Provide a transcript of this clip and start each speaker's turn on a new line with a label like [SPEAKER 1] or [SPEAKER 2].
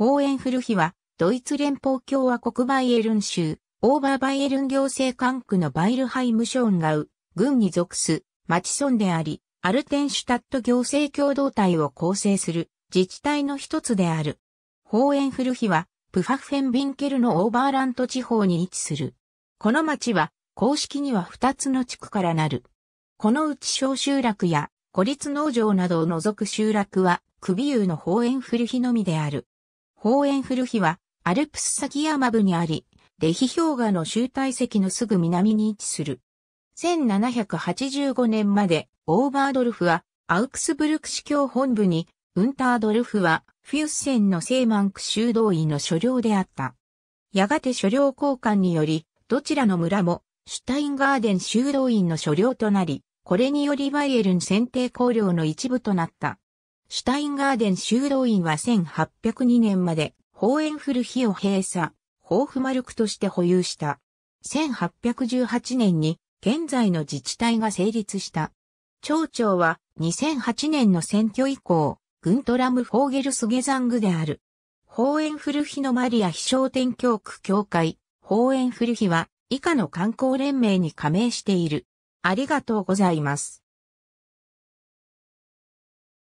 [SPEAKER 1] ホー
[SPEAKER 2] エンフルヒは、ドイツ連邦共和国バイエルン州、オーバーバイエルン行政管区のバイルハイムショーンガウ、軍に属す、町村であり、アルテンシュタット行政共同体を構成する自治体の一つである。ホーエンフルヒは、プファフェンビンケルのオーバーラント地方に位置する。この町は、公式には2つの地区からなる。このうち小集落や、孤立農場などを除く集落は、クビユーのホーエンフルヒのみである。ホーエンフルヒは、アルプスア山部にあり、レヒ氷河の集大石のすぐ南に位置する。1785年まで、オーバードルフは、アウクスブルク市教本部に、ウンタードルフは、フィュッセンのセーマンク修道院の所領であった。やがて所領交換により、どちらの村も、シュタインガーデン修道院の所領となり、これによりバイエルン選定公領の一部となった。シュタインガーデン修道院は1802年まで、ホーエンフルヒを閉鎖、ホーフマルクとして保有した。1818年に、現在の自治体が成立した。町長は、2008年の選挙以降、グントラム・フォーゲルスゲザングである。ホーエンフルヒのマリア飛翔天教区協会、ホーエンフルヒは、以下の観光連盟に加盟している。ありがとうございます。